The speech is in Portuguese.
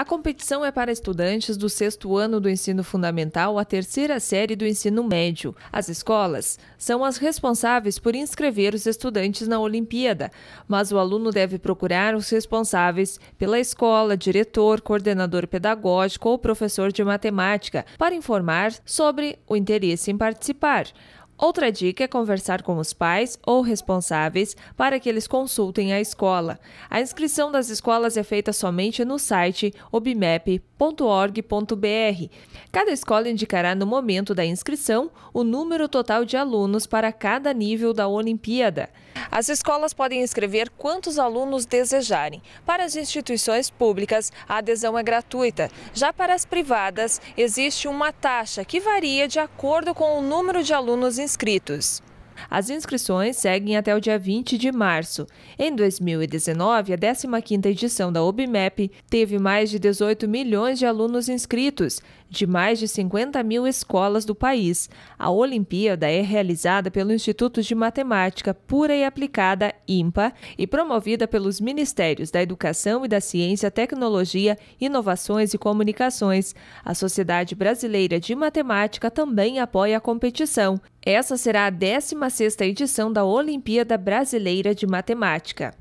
A competição é para estudantes do sexto ano do ensino fundamental à terceira série do ensino médio. As escolas são as responsáveis por inscrever os estudantes na Olimpíada, mas o aluno deve procurar os responsáveis pela escola, diretor, coordenador pedagógico ou professor de matemática para informar sobre o interesse em participar. Outra dica é conversar com os pais ou responsáveis para que eles consultem a escola. A inscrição das escolas é feita somente no site obmep.org.br. Cada escola indicará no momento da inscrição o número total de alunos para cada nível da Olimpíada. As escolas podem inscrever quantos alunos desejarem. Para as instituições públicas, a adesão é gratuita. Já para as privadas, existe uma taxa que varia de acordo com o número de alunos inscritos inscritos. As inscrições seguem até o dia 20 de março. Em 2019, a 15ª edição da OBMEP teve mais de 18 milhões de alunos inscritos, de mais de 50 mil escolas do país. A Olimpíada é realizada pelo Instituto de Matemática Pura e Aplicada, IMPA, e promovida pelos Ministérios da Educação e da Ciência, Tecnologia, Inovações e Comunicações. A Sociedade Brasileira de Matemática também apoia a competição. Essa será a 16ª edição da Olimpíada Brasileira de Matemática.